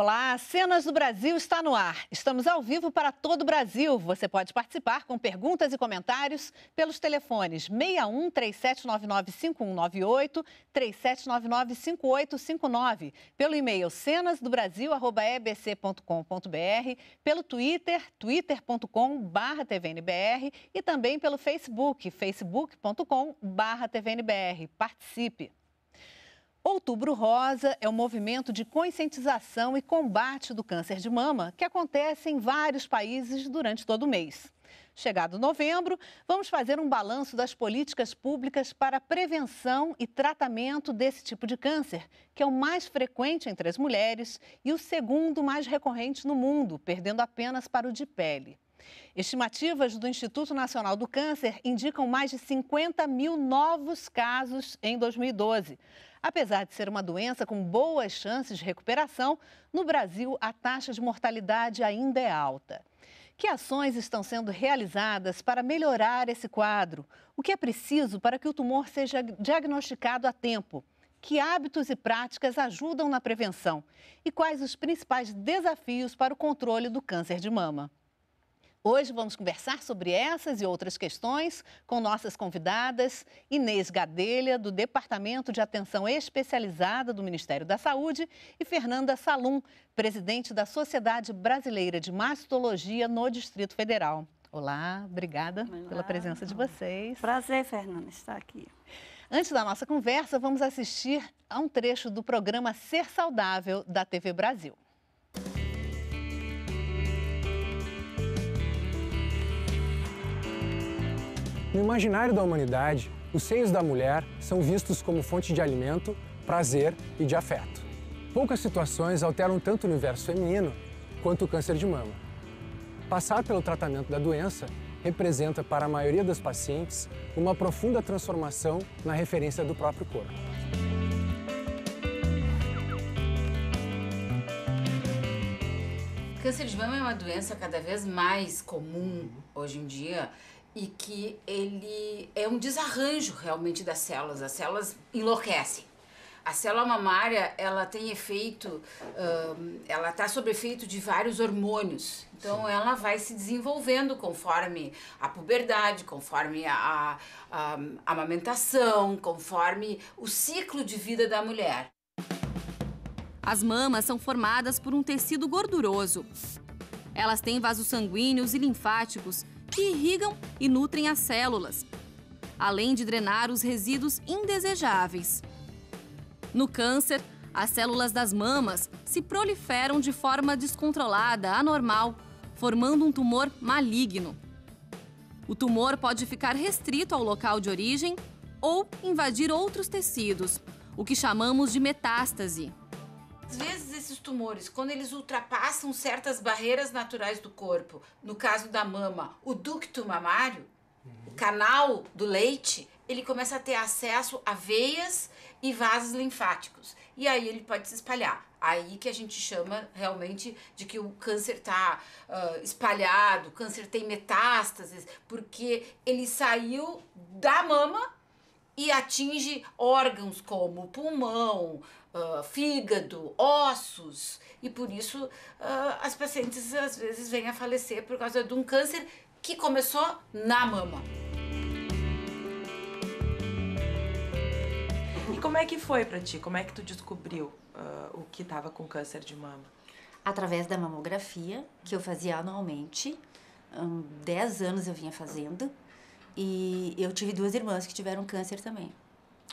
Olá, Cenas do Brasil está no ar. Estamos ao vivo para todo o Brasil. Você pode participar com perguntas e comentários pelos telefones 61 3799 37995859, pelo e-mail cenasdobrasil@ebc.com.br, pelo Twitter twitter.com/tvnbr e também pelo Facebook facebook.com/tvnbr. Participe. Outubro Rosa é um movimento de conscientização e combate do câncer de mama que acontece em vários países durante todo o mês. Chegado novembro, vamos fazer um balanço das políticas públicas para prevenção e tratamento desse tipo de câncer, que é o mais frequente entre as mulheres e o segundo mais recorrente no mundo, perdendo apenas para o de pele. Estimativas do Instituto Nacional do Câncer indicam mais de 50 mil novos casos em 2012. Apesar de ser uma doença com boas chances de recuperação, no Brasil a taxa de mortalidade ainda é alta. Que ações estão sendo realizadas para melhorar esse quadro? O que é preciso para que o tumor seja diagnosticado a tempo? Que hábitos e práticas ajudam na prevenção? E quais os principais desafios para o controle do câncer de mama? Hoje vamos conversar sobre essas e outras questões com nossas convidadas Inês Gadelha, do Departamento de Atenção Especializada do Ministério da Saúde, e Fernanda Salum, presidente da Sociedade Brasileira de Mastologia no Distrito Federal. Olá, obrigada Olá. pela presença de vocês. Prazer, Fernanda, estar aqui. Antes da nossa conversa, vamos assistir a um trecho do programa Ser Saudável da TV Brasil. No imaginário da humanidade, os seios da mulher são vistos como fonte de alimento, prazer e de afeto. Poucas situações alteram tanto o universo feminino quanto o câncer de mama. Passar pelo tratamento da doença representa, para a maioria das pacientes, uma profunda transformação na referência do próprio corpo. Câncer de mama é uma doença cada vez mais comum hoje em dia e que ele é um desarranjo realmente das células, as células enlouquecem. A célula mamária, ela tem efeito, um, ela está sob efeito de vários hormônios. Então, Sim. ela vai se desenvolvendo conforme a puberdade, conforme a, a, a amamentação, conforme o ciclo de vida da mulher. As mamas são formadas por um tecido gorduroso. Elas têm vasos sanguíneos e linfáticos que irrigam e nutrem as células, além de drenar os resíduos indesejáveis. No câncer, as células das mamas se proliferam de forma descontrolada, anormal, formando um tumor maligno. O tumor pode ficar restrito ao local de origem ou invadir outros tecidos, o que chamamos de metástase. Às vezes esses tumores, quando eles ultrapassam certas barreiras naturais do corpo, no caso da mama, o ducto mamário, uhum. o canal do leite, ele começa a ter acesso a veias e vasos linfáticos. E aí ele pode se espalhar. Aí que a gente chama realmente de que o câncer está uh, ah, espalhado, o câncer tem metástases, porque ele saiu da mama e atinge órgãos como pulmão, fígado, ossos, e por isso uh, as pacientes às vezes vêm a falecer por causa de um câncer que começou na mama. E como é que foi para ti? Como é que tu descobriu uh, o que estava com câncer de mama? Através da mamografia, que eu fazia anualmente. Um, anos eu vinha fazendo. E eu tive duas irmãs que tiveram câncer também.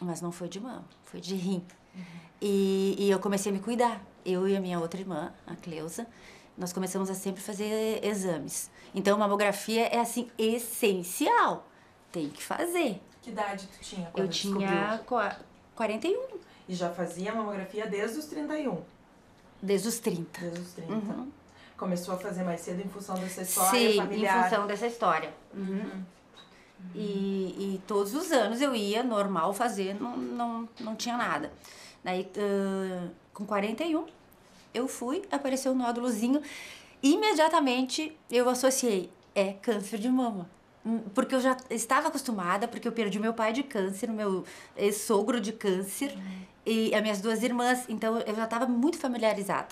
Mas não foi de mama, foi de rim. Uhum. E, e eu comecei a me cuidar. Eu e a minha outra irmã, a Cleusa, nós começamos a sempre fazer exames. Então, mamografia é, assim, essencial. Tem que fazer. Que idade tu tinha quando Eu tinha 41. E já fazia mamografia desde os 31? Desde os 30. Desde os 30. Uhum. Começou a fazer mais cedo em função dessa história Sim, familiar. em função dessa história. Uhum. Uhum. E, e todos os anos eu ia normal fazer, não, não, não tinha nada. Daí, uh, com 41, eu fui, apareceu um nódulozinho. Imediatamente eu associei, é câncer de mama. Hum, porque eu já estava acostumada, porque eu perdi meu pai de câncer, meu sogro de câncer uhum. e as minhas duas irmãs. Então eu já estava muito familiarizada.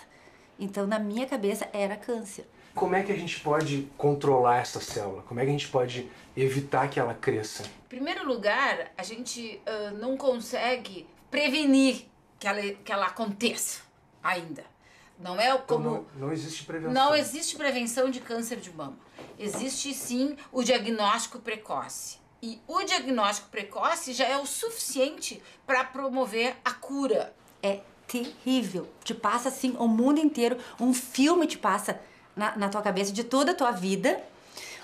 Então na minha cabeça era câncer. Como é que a gente pode controlar essa célula? Como é que a gente pode evitar que ela cresça? Em primeiro lugar, a gente uh, não consegue prevenir que ela, que ela aconteça ainda. Não é então, como. Não, não, existe prevenção. Não existe prevenção de câncer de mama. Existe sim o diagnóstico precoce. E o diagnóstico precoce já é o suficiente para promover a cura. É terrível. Te passa assim o mundo inteiro. Um filme te passa na, na tua cabeça de toda a tua vida.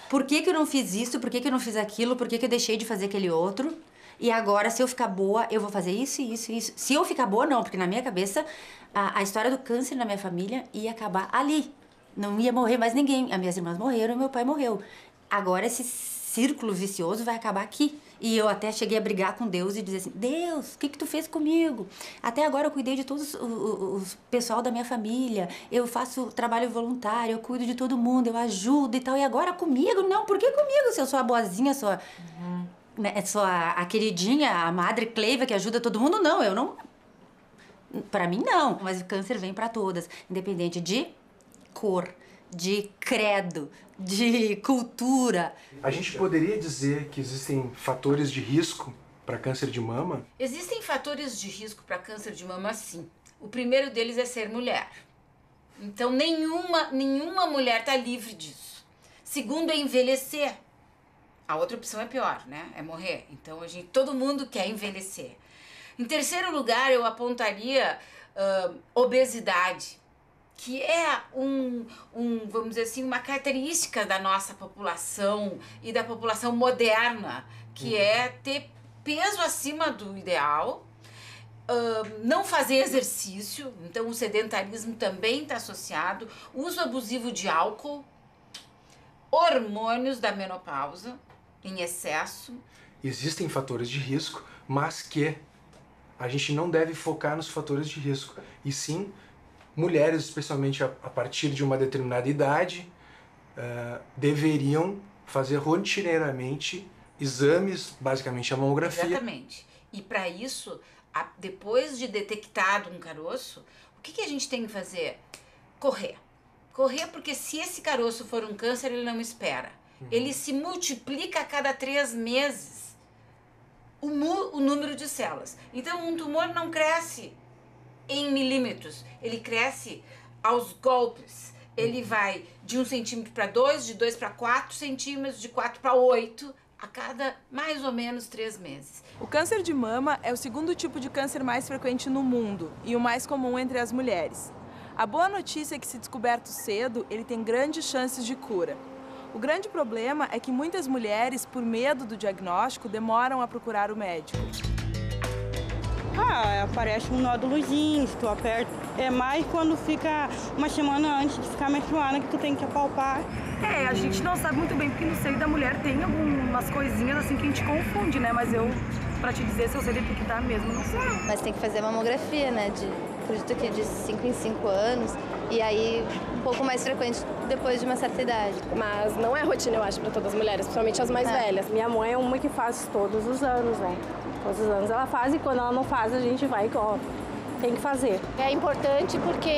Por que, que eu não fiz isso? Por que, que eu não fiz aquilo? Por que, que eu deixei de fazer aquele outro? e agora se eu ficar boa, eu vou fazer isso, isso, isso. Se eu ficar boa, não, porque na minha cabeça a, a história do câncer na minha família ia acabar ali. Não ia morrer mais ninguém. As minhas irmãs morreram, meu pai morreu. Agora esse círculo vicioso vai acabar aqui. E eu até cheguei a brigar com Deus e dizer assim: Deus, o que, que tu fez comigo? Até agora eu cuidei de todos os pessoal da minha família, eu faço trabalho voluntário, eu cuido de todo mundo, eu ajudo e tal. E agora comigo? Não, por que comigo se eu sou a boazinha, sou a... Uhum né, é sou a, a queridinha, a madre Cleiva que ajuda todo mundo. Não, eu não. Para mim, não. Mas o câncer vem para todas, independente de cor, de credo, de cultura. A gente poderia dizer que existem fatores de risco para câncer de mama? Existem fatores de risco para câncer de mama, sim. O primeiro deles é ser mulher. Então, nenhuma, nenhuma mulher está livre disso. Segundo, é envelhecer. A outra opção é pior, né? É morrer. Então a gente, todo mundo quer envelhecer. Em terceiro lugar, eu apontaria uh, obesidade, que é um, um, vamos dizer assim, uma característica da nossa população e da população moderna, que é uhum. é ter peso acima do ideal, Uh, não fazer exercício, então o sedentarismo também está associado, uso abusivo de álcool, hormônios da menopausa, em excesso. Existem fatores de risco, mas que a gente não deve focar nos fatores de risco, e sim mulheres, especialmente a, a partir de uma determinada idade, uh, deveriam fazer rotineiramente exames, basicamente a mamografia. Exatamente. E para isso, a, depois de detectado um caroço, o que, que a gente tem que fazer? Correr. Correr porque se esse caroço for um câncer, ele não espera. Uhum. Ele se multiplica a cada três meses o, mu, o número de células. Então, um tumor não cresce em milímetros, ele cresce aos golpes. Ele uhum. vai de um centímetro para dois, de dois para quatro centímetros, de quatro para oito, a cada mais ou menos três meses. O câncer de mama é o segundo tipo de câncer mais frequente no mundo e o mais comum entre as mulheres. A boa notícia é que, se descoberto cedo, ele tem grandes chances de cura. O grande problema é que muitas mulheres, por medo do diagnóstico, demoram a procurar o médico. Ah, aparece um nódulozinho, se tu aperta. É mais quando fica uma semana antes de ficar menstruada que tu tem que apalpar. É, a gente não sabe muito bem, porque no seio da mulher tem algumas coisinhas assim que a gente confunde, né? Mas eu, pra te dizer se eu sei que detectar mesmo, não sei. Mas tem que fazer mamografia, né? De, acredito que de 5 em 5 anos. E aí, um pouco mais frequente depois de uma certa idade. Mas não é rotina, eu acho, para todas as mulheres, principalmente as mais é. velhas. Minha mãe é uma que faz todos os anos, né? Todos os anos ela faz e quando ela não faz, a gente vai e corre tem que fazer. É importante porque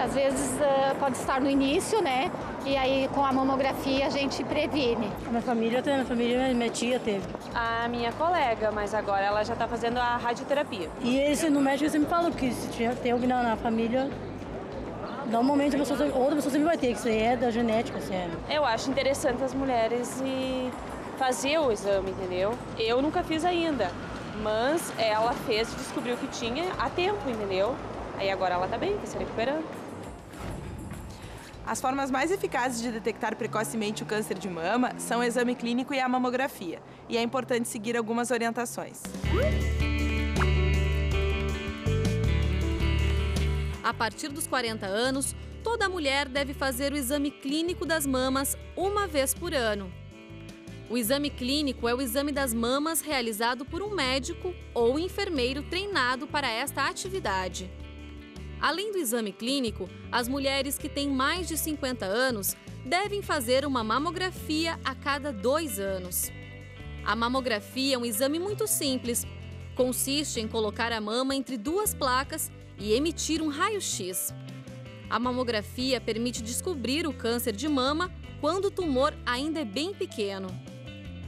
às vezes ah, pode estar no início, né? E aí com a mamografia a gente previne. A minha família teve, a minha família, minha tia teve. A minha colega, mas agora ela já está fazendo a radioterapia. E esse no médico sempre falou que se tiver, tem alguém na família, Normalmente a pessoa, outra pessoa sempre vai ter, que isso aí é da genética, assim. É. Eu acho interessante as mulheres e fazer o exame, entendeu? Eu nunca fiz ainda, mas ela fez e descobriu que tinha a tempo, entendeu? Aí agora ela tá bem, tá se recuperando. As formas mais eficazes de detectar precocemente o câncer de mama são o exame clínico e a mamografia, e é importante seguir algumas orientações. A partir dos 40 anos, toda mulher deve fazer o exame clínico das mamas uma vez por ano. O exame clínico é o exame das mamas realizado por um médico ou enfermeiro treinado para esta atividade. Além do exame clínico, as mulheres que têm mais de 50 anos devem fazer uma mamografia a cada dois anos. A mamografia é um exame muito simples. Consiste em colocar a mama entre duas placas e emitir um raio-x. A mamografia permite descobrir o câncer de mama quando o tumor ainda é bem pequeno.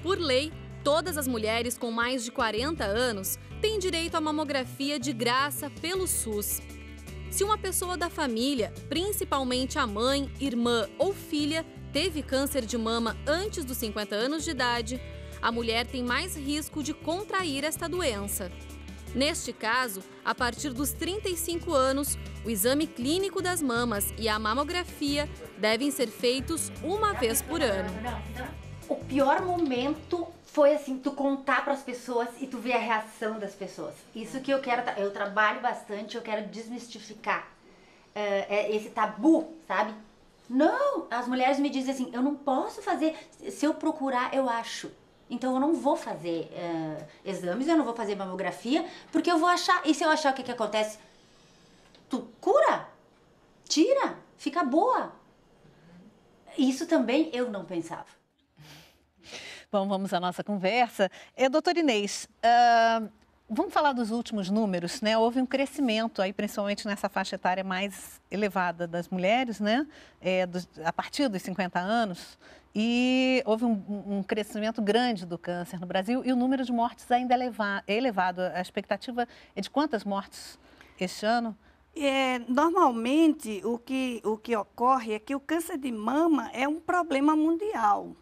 Por lei, todas as mulheres com mais de 40 anos têm direito à mamografia de graça pelo SUS. Se uma pessoa da família, principalmente a mãe, irmã ou filha, teve câncer de mama antes dos 50 anos de idade, a mulher tem mais risco de contrair esta doença. Neste caso, a partir dos 35 anos, o exame clínico das mamas e a mamografia devem ser feitos uma vez por ano. O pior momento foi assim, tu contar para as pessoas e tu ver a reação das pessoas. Isso que eu quero, eu trabalho bastante, eu quero desmistificar uh, esse tabu, sabe? Não, as mulheres me dizem assim, eu não posso fazer, se eu procurar eu acho. Então eu não vou fazer uh, exames, eu não vou fazer mamografia, porque eu vou achar. E se eu achar o que, que acontece? Tu cura, tira, fica boa. Isso também eu não pensava. Bom, vamos à nossa conversa. É, eh, doutora Inês, uh... Vamos falar dos últimos números, né? Houve um crescimento aí, principalmente nessa faixa etária mais elevada das mulheres, né? É, eh, do, a partir dos 50 anos. E houve um, um, crescimento grande do câncer no Brasil e o número de mortes ainda é elevado. A expectativa é de quantas mortes este ano? É, normalmente, o que, o que ocorre é que o câncer de mama é um problema mundial.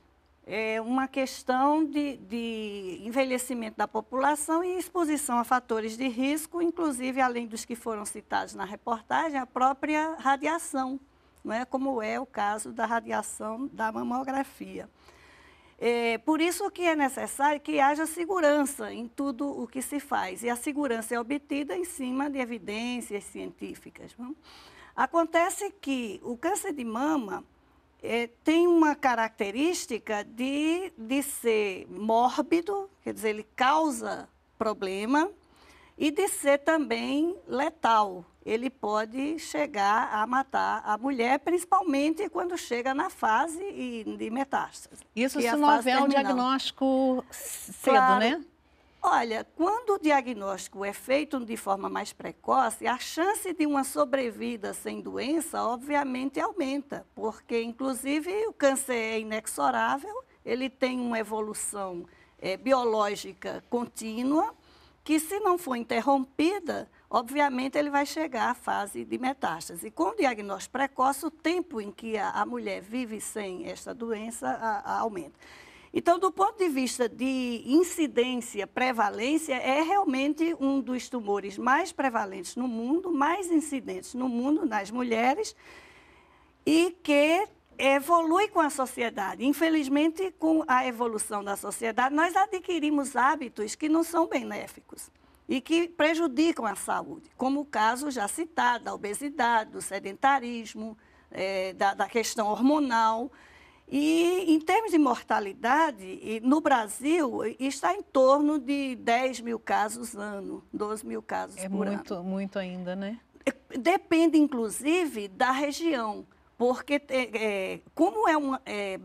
É uma questão de, de envelhecimento da população e exposição a fatores de risco, inclusive, além dos que foram citados na reportagem, a própria radiação é como é o caso da radiação da mamografia. É, por isso que é necessário que haja segurança em tudo o que se faz, e a segurança é obtida em cima de evidências científicas. Não? Acontece que o câncer de mama é, tem uma característica de, de ser mórbido, quer dizer, ele causa problema, e de ser também letal. Ele pode chegar a matar a mulher, principalmente quando chega na fase de metástase. Isso se não houver um diagnóstico cedo, claro. né? Olha, quando o diagnóstico é feito de forma mais precoce, a chance de uma sobrevida sem doença, obviamente, aumenta, porque, inclusive, o câncer é inexorável, ele tem uma evolução é, biológica contínua que se não for interrompida, obviamente ele vai chegar à fase de metástase. E com o diagnóstico precoce, o tempo em que a, a mulher vive sem esta doença a, a aumenta. Então, do ponto de vista de incidência, prevalência, é realmente um dos tumores mais prevalentes no mundo, mais incidentes no mundo nas mulheres e que evolui com a sociedade. Infelizmente, com a evolução da sociedade, nós adquirimos hábitos que não são benéficos e que prejudicam a saúde, como o caso já citado da obesidade, do sedentarismo, é, da, da, questão hormonal. E em termos de mortalidade, no Brasil está em torno de 10 mil casos ano, 12 mil casos é por muito, ano. É muito ainda, né? É, depende, inclusive, da região. Porque, é, é, como é, uma, é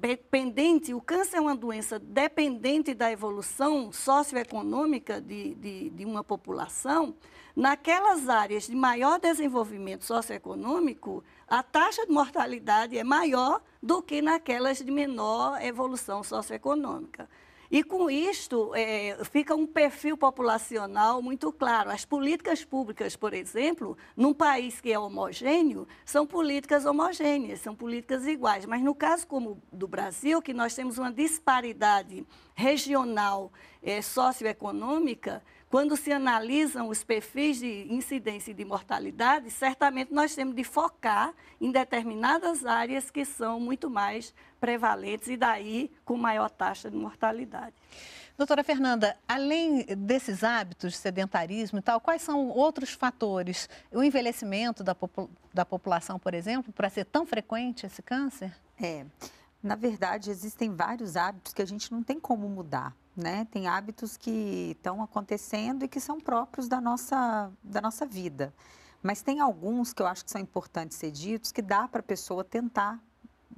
o câncer é uma doença dependente da evolução socioeconômica de, de, de uma população, naquelas áreas de maior desenvolvimento socioeconômico, a taxa de mortalidade é maior do que naquelas de menor evolução socioeconômica. E com isto, é, fica um perfil populacional muito claro. As políticas públicas, por exemplo, num país que é homogêneo, são políticas homogêneas, são políticas iguais. Mas no caso como do Brasil, que nós temos uma disparidade regional é, socioeconômica, quando se analisam os perfis de incidência e de mortalidade, certamente nós temos de focar em determinadas áreas que são muito mais prevalentes e daí com maior taxa de mortalidade. Doutora Fernanda, além desses hábitos, sedentarismo e tal, quais são outros fatores? O envelhecimento da, popul da população, por exemplo, para ser tão frequente esse câncer? É. Na verdade, existem vários hábitos que a gente não tem como mudar né? Tem hábitos que estão acontecendo e que são próprios da nossa, da nossa vida. Mas tem alguns que eu acho que são importantes ser ditos que dá para a pessoa tentar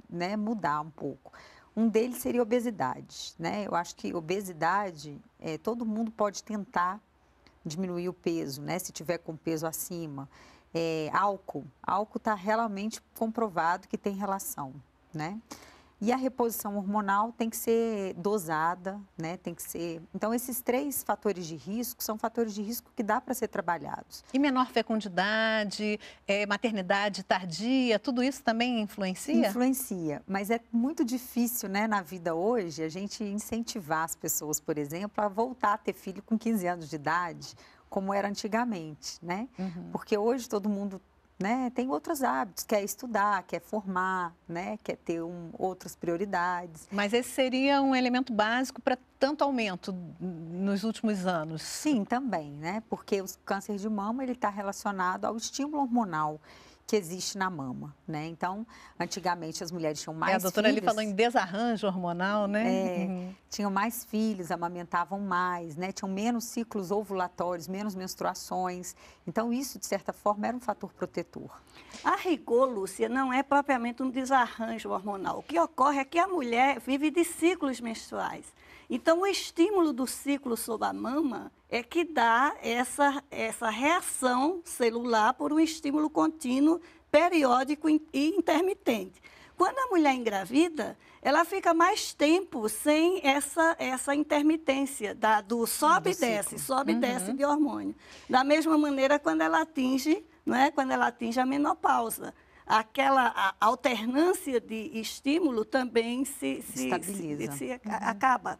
né, mudar um pouco. Um deles seria obesidade, né? Eu acho que obesidade, é, todo mundo pode tentar diminuir o peso, né? Se tiver com peso acima. É, álcool, álcool está realmente comprovado que tem relação, né? E a reposição hormonal tem que ser dosada, né? Tem que ser. Então, esses três fatores de risco são fatores de risco que dá para ser trabalhados. E menor fecundidade, é, maternidade tardia, tudo isso também influencia? Influencia, mas é muito difícil, né, na vida hoje, a gente incentivar as pessoas, por exemplo, a voltar a ter filho com 15 anos de idade, como era antigamente, né? Uhum. Porque hoje todo mundo né? Tem outros hábitos, quer estudar, quer formar, né? Quer ter um, outras prioridades. Mas esse seria um elemento básico para tanto aumento nos últimos anos? Sim, também, né? Porque o câncer de mama ele está relacionado ao estímulo hormonal que existe na mama, né? Então, antigamente as mulheres tinham mais filhos. É, a doutora filhos, ali falou em desarranjo hormonal, né? É, uhum. Tinham mais filhos, amamentavam mais, né? Tinham menos ciclos ovulatórios, menos menstruações. Então, isso, de certa forma, era um fator protetor. A rigor, Lúcia, não é propriamente um desarranjo hormonal. O que ocorre é que a mulher vive de ciclos menstruais. Então, o estímulo do ciclo sob a mama é que dá essa, essa reação celular por um estímulo contínuo, periódico e intermitente. Quando a mulher engravida, ela fica mais tempo sem essa, essa intermitência da, do sobe e desce, sobe e uhum. desce de hormônio. Da mesma maneira, quando ela atinge, não é? quando ela atinge a menopausa aquela alternância de estímulo também se, se estabiliza, se, se uhum. acaba.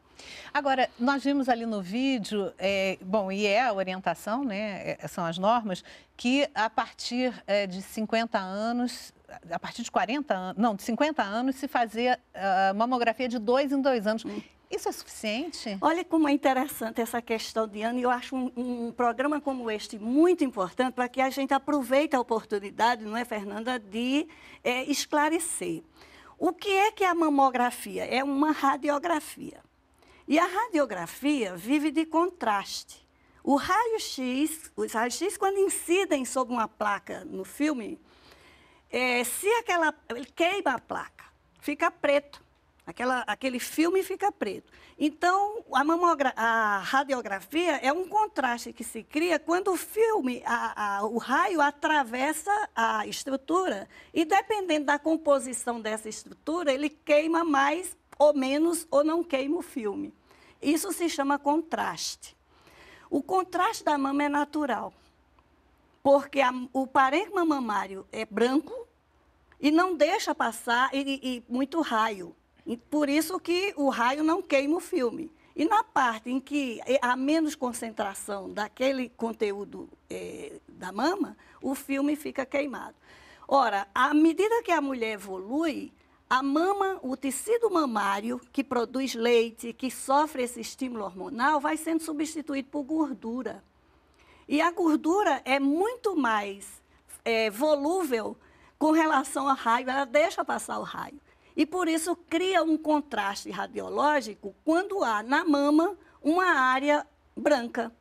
Agora, nós vimos ali no vídeo, é, bom, e é a orientação, né, é, são as normas, que a partir é, de 50 anos a partir de 40 anos, não, de 50 anos, se fazer uh, ah, mamografia de dois em dois anos. Hum. Isso é suficiente? Olha como é interessante essa questão, de e eu acho um, um programa como este muito importante para que a gente aproveite a oportunidade, não é, Fernanda, de é, esclarecer. O que é que é a mamografia? É uma radiografia. E a radiografia vive de contraste. O raio-x, os raios-x, quando incidem sobre uma placa no filme, é, se aquela. ele queima a placa, fica preto. Aquela, aquele filme fica preto. Então, a, mamogra a radiografia é um contraste que se cria quando o filme, a, a, o raio atravessa a estrutura e, dependendo da composição dessa estrutura, ele queima mais ou menos ou não queima o filme. Isso se chama contraste. O contraste da mama é natural, porque a, o parênquima mamário é branco e não deixa passar e, e muito raio por isso que o raio não queima o filme. E na parte em que há menos concentração daquele conteúdo eh, da mama, o filme fica queimado. Ora, à medida que a mulher evolui, a mama, o tecido mamário que produz leite, que sofre esse estímulo hormonal, vai sendo substituído por gordura. E a gordura é muito mais é, volúvel com relação ao raio, ela deixa passar o raio. E por isso cria um contraste radiológico quando há na mama uma área branca.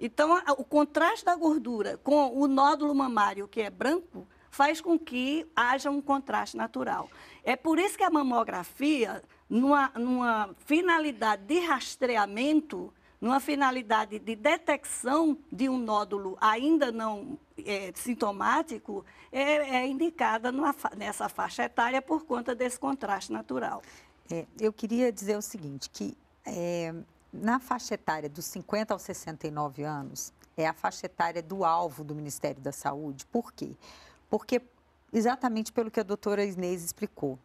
Então, o contraste da gordura com o nódulo mamário, que é branco, faz com que haja um contraste natural. É por isso que a mamografia, numa, numa finalidade de rastreamento, numa finalidade de detecção de um nódulo ainda não é, sintomático, é, é indicada numa, nessa faixa etária por conta desse contraste natural. É, eu queria dizer o seguinte, que é, na faixa etária dos 50 aos 69 anos, é a faixa etária do alvo do Ministério da Saúde. Por quê? Porque, exatamente pelo que a doutora Inês explicou,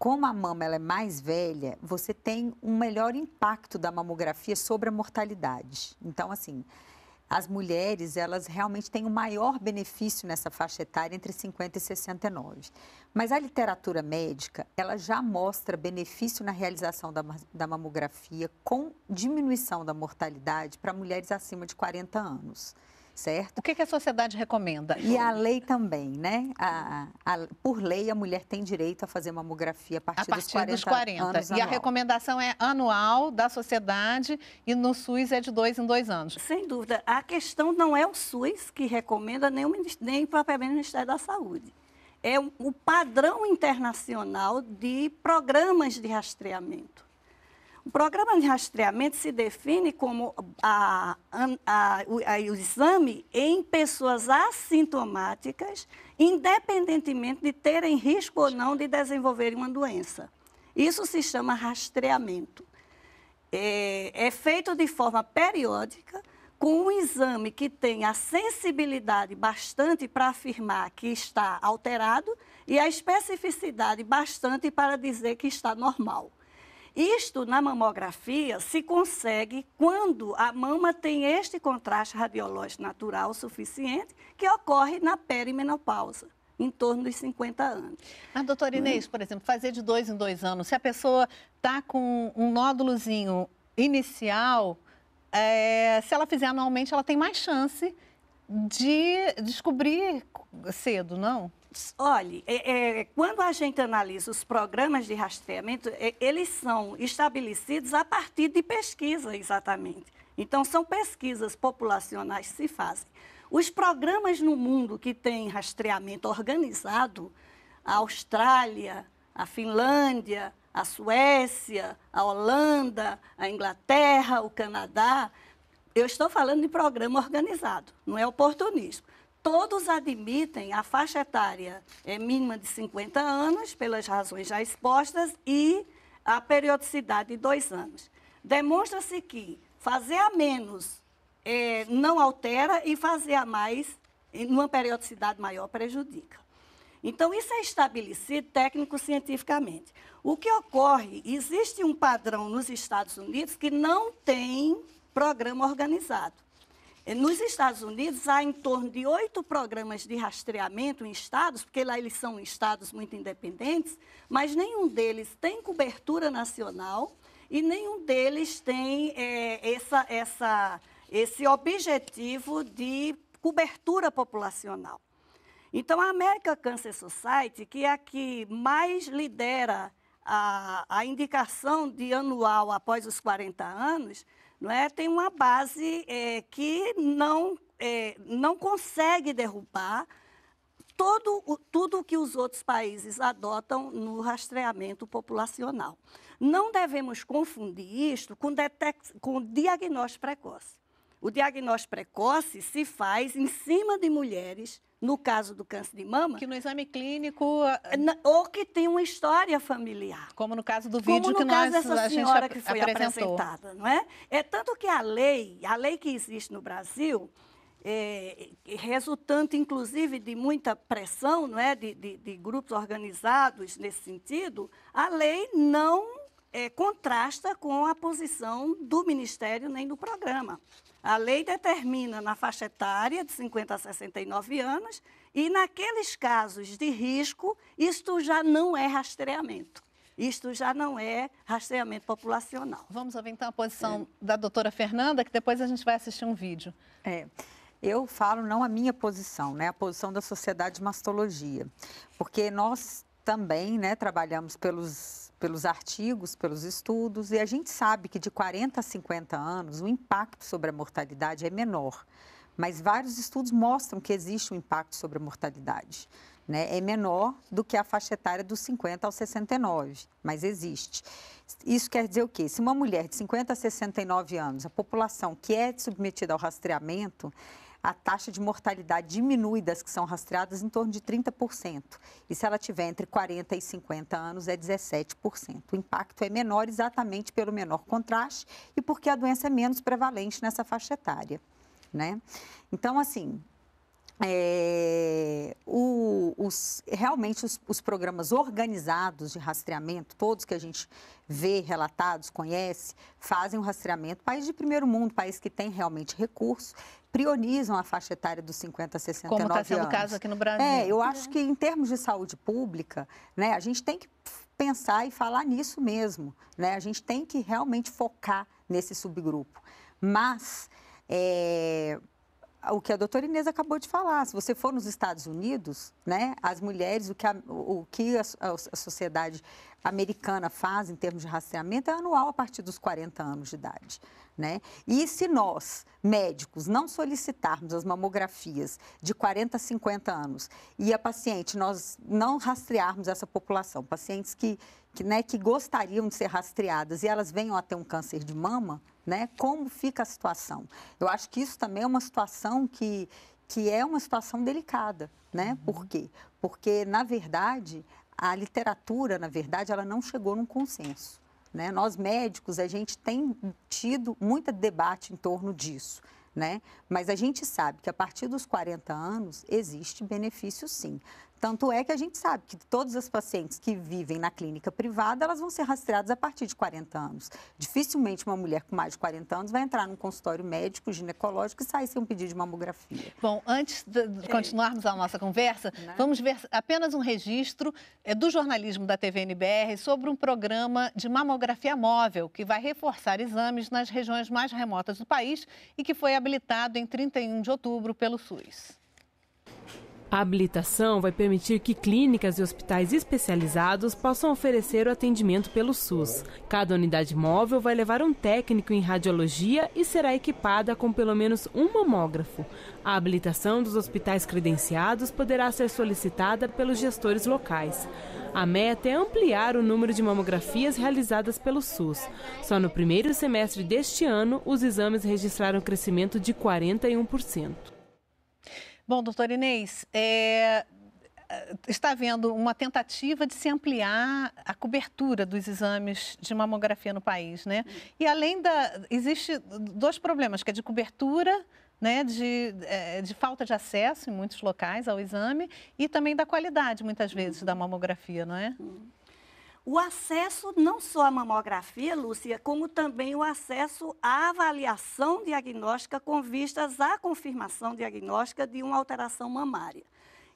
como a mama ela é mais velha, você tem um melhor impacto da mamografia sobre a mortalidade. Então, assim, as mulheres, elas realmente têm o um maior benefício nessa faixa etária entre 50 e 69. Mas a literatura médica, ela já mostra benefício na realização da, da mamografia com diminuição da mortalidade para mulheres acima de 40 anos certo? O que, que a sociedade recomenda? E a lei também, né? A, a, por lei, a mulher tem direito a fazer mamografia a partir, a partir dos 40, dos 40 anos. E anual. a recomendação é anual da sociedade e no SUS é de dois em dois anos. Sem dúvida. A questão não é o SUS que recomenda, nem, o, nem propriamente o Ministério da Saúde é o padrão internacional de programas de rastreamento. O programa de rastreamento se define como a, a, a, o exame em pessoas assintomáticas, independentemente de terem risco ou não de desenvolverem uma doença. Isso se chama rastreamento. É, é feito de forma periódica, com um exame que tem a sensibilidade bastante para afirmar que está alterado e a especificidade bastante para dizer que está normal. Isto na mamografia se consegue quando a mama tem este contraste radiológico natural suficiente que ocorre na perimenopausa em torno dos 50 anos. A doutora né? Inês, por exemplo, fazer de dois em dois anos, se a pessoa está com um nódulozinho inicial, é, se ela fizer anualmente, ela tem mais chance de descobrir cedo, não? Olhe, é, é, quando a gente analisa os programas de rastreamento, é, eles são estabelecidos a partir de pesquisa, exatamente. Então, são pesquisas populacionais que se fazem. Os programas no mundo que têm rastreamento organizado, a Austrália, a Finlândia, a Suécia, a Holanda, a Inglaterra, o Canadá, eu estou falando de programa organizado, não é oportunismo todos admitem a faixa etária é mínima de 50 anos, pelas razões já expostas, e a periodicidade de dois anos. Demonstra-se que fazer a menos é, não altera e fazer a mais, numa periodicidade maior, prejudica. Então, isso é estabelecido técnico-cientificamente. O que ocorre, existe um padrão nos Estados Unidos que não tem programa organizado. Eh, nos Estados Unidos, há em torno de oito programas de rastreamento em estados, porque lá eles são estados muito independentes, mas nenhum deles tem cobertura nacional e nenhum deles tem é, essa, essa, esse objetivo de cobertura populacional. Então, a American Cancer Society, que é a que mais lidera a, a indicação de anual após os 40 anos, não é? Tem uma base é, que não, é, não consegue derrubar todo, tudo que os outros países adotam no rastreamento populacional. Não devemos confundir isto com, com diagnóstico precoce. O diagnóstico precoce se faz em cima de mulheres no caso do câncer de mama. Que no exame clínico. Ah, ou que tem uma história familiar. Como no caso do vídeo que nós dessa senhora que foi apresentou. apresentada, não é? É tanto que a lei, a lei que existe no Brasil, é, é, resultante inclusive de muita pressão, não é, de, de, de grupos organizados nesse sentido, a lei não é, contrasta com a posição do Ministério nem do programa. A lei determina na faixa etária de 50 a 69 anos e naqueles casos de risco, isto já não é rastreamento. Isto já não é rastreamento populacional. Vamos ouvir então a posição é. da doutora Fernanda, que depois a gente vai assistir um vídeo. É. Eu falo não a minha posição, né, a posição da Sociedade de Mastologia, porque nós também, né, trabalhamos pelos pelos artigos, pelos estudos, e a gente sabe que de 40 a 50 anos o impacto sobre a mortalidade é menor. Mas vários estudos mostram que existe um impacto sobre a mortalidade. Né? É menor do que a faixa etária dos 50 aos 69, mas existe. Isso quer dizer o quê? Se uma mulher de 50 a 69 anos, a população que é submetida ao rastreamento, a taxa de mortalidade diminui das que são rastreadas em torno de 30%. E se ela tiver entre 40 e 50 anos, é 17%. O impacto é menor exatamente pelo menor contraste e porque a doença é menos prevalente nessa faixa etária. Né? Então, assim, é, o, os, realmente os, os, programas organizados de rastreamento, todos que a gente vê relatados, conhece, fazem o rastreamento. País de primeiro mundo, país que tem realmente recursos, priorizam a faixa etária dos 50 a 69 Como está sendo o caso aqui no Brasil. É, eu acho é. que em termos de saúde pública, né, a gente tem que pensar e falar nisso mesmo. Né? A gente tem que realmente focar nesse subgrupo. Mas... É, o que a doutora Inês acabou de falar. Se você for nos Estados Unidos, né, as mulheres, o que a, o que a, a sociedade americana faz em termos de rastreamento é anual a partir dos 40 anos de idade. Né? E se nós, médicos, não solicitarmos as mamografias de 40 a 50 anos e a paciente, nós não rastrearmos essa população, pacientes que, que, né, que gostariam de ser rastreadas e elas venham a ter um câncer de mama, né, como fica a situação? Eu acho que isso também é uma situação que, que é uma situação delicada, né? Uhum. Por quê? Porque, na verdade, a literatura, na verdade, ela não chegou num consenso. Né? Nós médicos, a gente tem tido muito debate em torno disso. Né? Mas a gente sabe que a partir dos 40 anos existe benefício sim. Tanto é que a gente sabe que todas as pacientes que vivem na clínica privada, elas vão ser rastreadas a partir de 40 anos. Dificilmente uma mulher com mais de 40 anos vai entrar num consultório médico, ginecológico e sair sem um pedido de mamografia. Bom, antes de é. continuarmos a nossa conversa, Não. Né? vamos ver apenas um registro é, do jornalismo da TVNBR sobre um programa de mamografia móvel que vai reforçar exames nas regiões mais remotas do país e que foi habilitado em 31 de outubro pelo SUS. A habilitação vai permitir que clínicas e hospitais especializados possam oferecer o atendimento pelo SUS. Cada unidade móvel vai levar um técnico em radiologia e será equipada com pelo menos um mamógrafo. A habilitação dos hospitais credenciados poderá ser solicitada pelos gestores locais. A meta é ampliar o número de mamografias realizadas pelo SUS. Só no primeiro semestre deste ano, os exames registraram um crescimento de 41%. Bom, doutor Inês, é, é, está havendo uma tentativa de se ampliar a cobertura dos exames de mamografia no país, né? E além da. Existe dois problemas, que é de cobertura. Né, de, é, de falta de acesso em muitos locais ao exame e também da qualidade, muitas vezes, da mamografia, não é? o acesso não só à mamografia, Lúcia, como também o acesso à avaliação diagnóstica com vistas à confirmação diagnóstica de uma alteração mamária.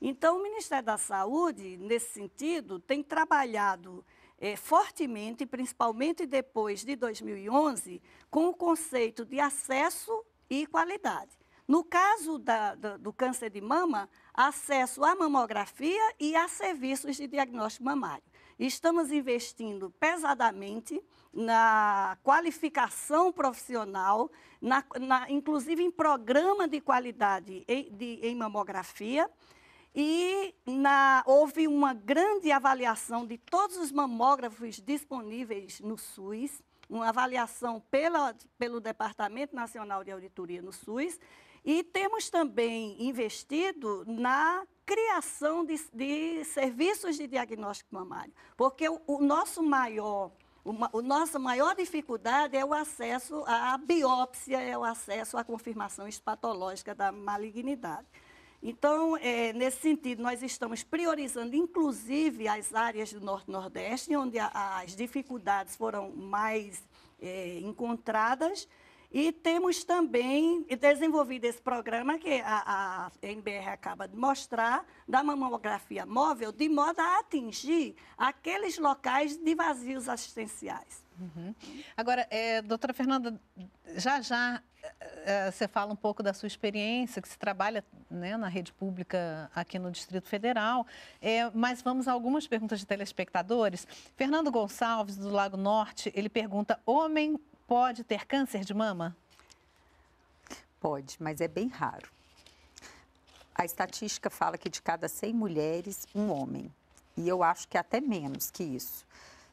Então, o Ministério da Saúde, nesse sentido, tem trabalhado é, fortemente, principalmente depois de 2011, com o conceito de acesso e qualidade. No caso da, do, do câncer de mama, acesso à mamografia e a serviços de diagnóstico mamário. Estamos investindo pesadamente na qualificação profissional, na, na, inclusive em programa de qualidade em, de, em mamografia. E na, houve uma grande avaliação de todos os mamógrafos disponíveis no SUS, uma avaliação pela, pelo Departamento Nacional de Auditoria no SUS. E temos também investido na criação de, de serviços de diagnóstico mamário, porque o, o nosso maior o a nossa maior dificuldade é o acesso à biópsia, é o acesso à confirmação espatológica da malignidade. Então, é, nesse sentido, nós estamos priorizando, inclusive, as áreas do Norte-Nordeste, onde a, as dificuldades foram mais é, encontradas, e temos também desenvolvido esse programa que a, a MBR acaba de mostrar, da mamografia móvel, de modo a atingir aqueles locais de vazios assistenciais. Uhum. Agora, é, doutora Fernanda, já já é, você fala um pouco da sua experiência, que se trabalha né, na rede pública aqui no Distrito Federal, é, mas vamos a algumas perguntas de telespectadores. Fernando Gonçalves, do Lago Norte, ele pergunta, homem pode ter câncer de mama? Pode, mas é bem raro. A estatística fala que de cada 100 mulheres, um homem. E eu acho que é até menos que isso,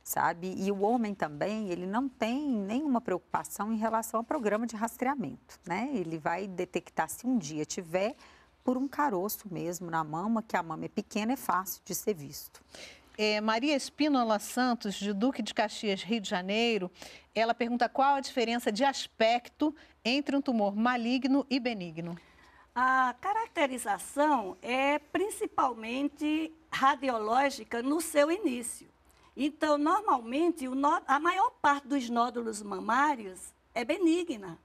sabe? E o homem também, ele não tem nenhuma preocupação em relação ao programa de rastreamento, né? Ele vai detectar se um dia tiver por um caroço mesmo na mama, que a mama é pequena, é fácil de ser visto. É, Maria Espínola Santos, de Duque de Caxias, Rio de Janeiro, ela pergunta qual a diferença de aspecto entre um tumor maligno e benigno. A caracterização é principalmente radiológica no seu início. Então, normalmente, nó, a maior parte dos nódulos mamários é benigna.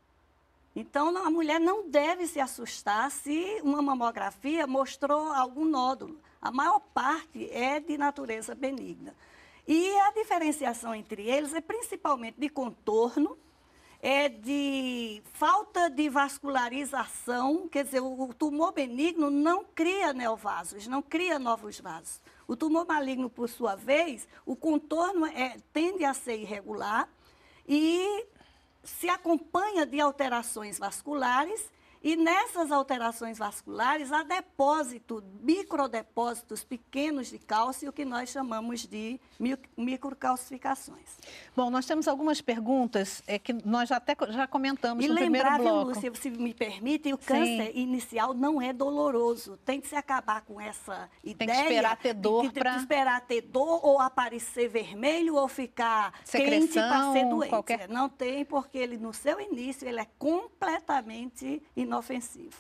Então, a mulher não deve se assustar se uma mamografia mostrou algum nódulo. A maior parte é de natureza benigna. E a diferenciação entre eles é principalmente de contorno, é de falta de vascularização, quer dizer, o tumor benigno não cria neovasos, não cria novos vasos. O tumor maligno, por sua vez, o contorno é, tende a ser irregular e se acompanha de alterações vasculares e nessas alterações vasculares há depósito, microdepósitos pequenos de cálcio que nós chamamos de microcalcificações. Bom, nós temos algumas perguntas é, que nós até já comentamos e no lembrar, primeiro bloco. E lembrar, se me permite, o câncer Sim. inicial não é doloroso. Tem que se acabar com essa ideia. Tem que esperar ter dor. Tem que, pra... esperar ter dor ou aparecer vermelho ou ficar Secreção, quente para ser doente. Qualquer... Não tem, porque ele no seu início ele é completamente inocente inofensivo.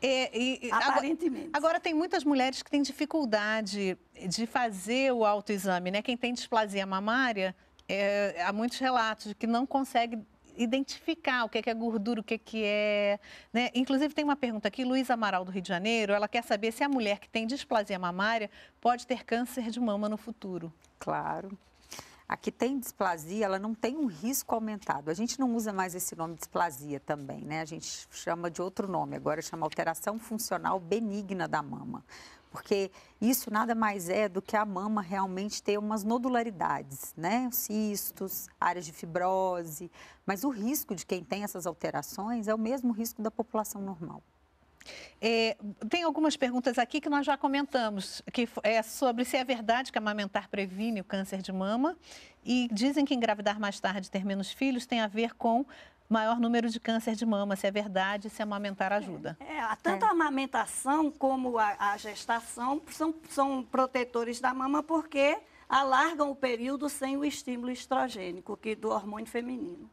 É, e, Aparentemente. Agora, agora, tem muitas mulheres que têm dificuldade de fazer o autoexame, né? Quem tem displasia mamária, é, há muitos relatos de que não consegue identificar o que é, que é gordura, o que é, que é né? Inclusive, tem uma pergunta aqui, Luiz Amaral, do Rio de Janeiro, ela quer saber se a mulher que tem displasia mamária pode ter câncer de mama no futuro. Claro. A que tem displasia, ela não tem um risco aumentado. A gente não usa mais esse nome displasia também, né? A gente chama de outro nome, agora chama alteração funcional benigna da mama. Porque isso nada mais é do que a mama realmente ter umas nodularidades, né? Cistos, áreas de fibrose. Mas o risco de quem tem essas alterações é o mesmo risco da população normal. É, tem algumas perguntas aqui que nós já comentamos, que é sobre se é verdade que amamentar previne o câncer de mama e dizem que engravidar mais tarde e ter menos filhos tem a ver com maior número de câncer de mama, se é verdade, se amamentar é, ajuda. É, é tanto a é. amamentação como a, a gestação são, são protetores da mama porque alargam o período sem o estímulo estrogênico, que do hormônio feminino.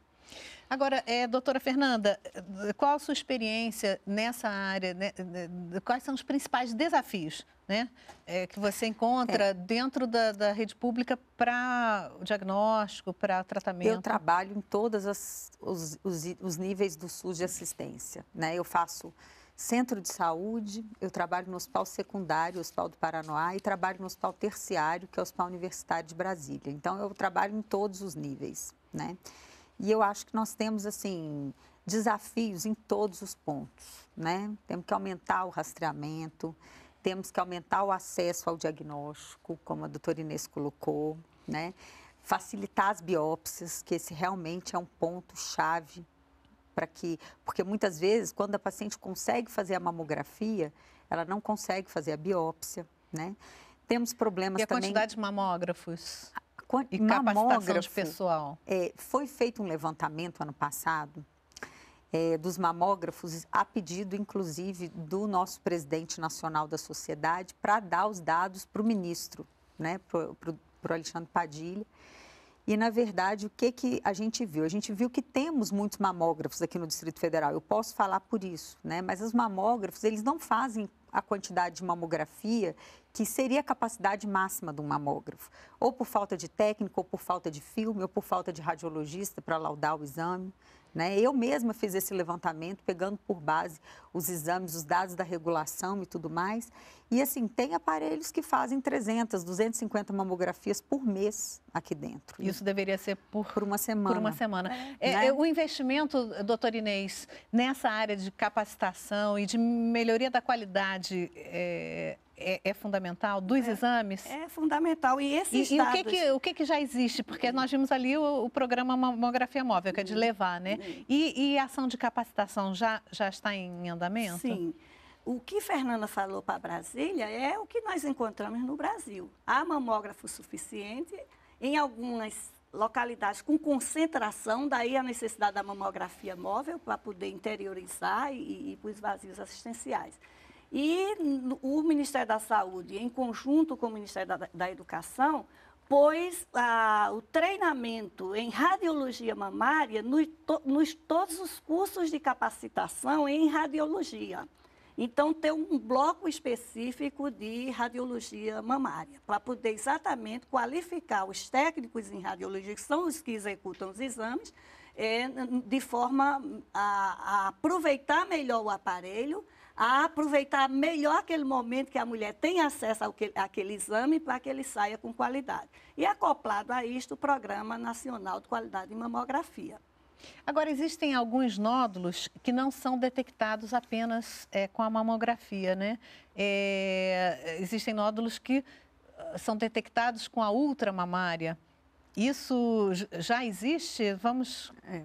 Agora, é, doutora Fernanda, eh, qual a sua experiência nessa área? Né, eh, quais são os principais desafios né, é, que você encontra é. dentro da, da, rede pública para o diagnóstico, para tratamento? Eu trabalho em todos os, os, os, níveis do SUS de assistência. Né? Eu faço centro de saúde, eu trabalho no hospital secundário, Hospital do Paranoá, e trabalho no hospital terciário, que é o Hospital Universitário de Brasília. Então, eu trabalho em todos os níveis. Né? E eu acho que nós temos, assim, desafios em todos os pontos, né? Temos que aumentar o rastreamento, temos que aumentar o acesso ao diagnóstico, como a doutora Inês colocou, né? Facilitar as biópsias, que esse realmente é um ponto chave para que, porque muitas vezes quando a paciente consegue fazer a mamografia, ela não consegue fazer a biópsia, né? Temos problemas e a também. a quantidade de mamógrafos? e capacitação de pessoal. É, foi feito um levantamento ano passado é, dos mamógrafos, a pedido, inclusive, do nosso presidente nacional da sociedade, para dar os dados para o ministro, né, para o Alexandre Padilha. E, na verdade, o que, que a gente viu? A gente viu que temos muitos mamógrafos aqui no Distrito Federal. Eu posso falar por isso, né? Mas os mamógrafos, eles não fazem a quantidade de mamografia que seria a capacidade máxima de um mamógrafo, ou por falta de técnico, ou por falta de filme, ou por falta de radiologista para laudar o exame. Né? Eu mesma fiz esse levantamento, pegando por base os exames, os dados da regulação e tudo mais. E assim, tem aparelhos que fazem 300, 250 mamografias por mês aqui dentro. Né? Isso né? deveria ser por, por, uma semana. Por uma semana. Né? É, é, né? o investimento, doutor Inês, nessa área de capacitação e de melhoria da qualidade é, é, é fundamental dos é, exames? É fundamental. E esses e, dados... E o, que, que, o que, que já existe? Porque nós vimos ali o, o programa Mamografia Móvel, que é de uhum. levar, né? Uhum. E, e a ação de capacitação já, já está em andamento? Sim. O que Fernanda falou para Brasília é o que nós encontramos no Brasil. Há mamógrafo suficiente em algumas localidades com concentração, daí a necessidade da mamografia móvel para poder interiorizar e, e, e para os vazios assistenciais. E o Ministério da Saúde, em conjunto com o Ministério da, da Educação, pôs ah, o treinamento em radiologia mamária nos, to, nos todos os cursos de capacitação em radiologia. Então, ter um bloco específico de radiologia mamária, para poder exatamente qualificar os técnicos em radiologia, que são os que executam os exames, é, de forma a, a aproveitar melhor o aparelho a aproveitar melhor aquele momento que a mulher tem acesso àquele, exame para que ele saia com qualidade. E acoplado a isto, o Programa Nacional de Qualidade em Mamografia. Agora, existem alguns nódulos que não são detectados apenas é, com a mamografia, né? É, existem nódulos que ah, são detectados com a ultramamária. mamária isso já existe? Vamos. É.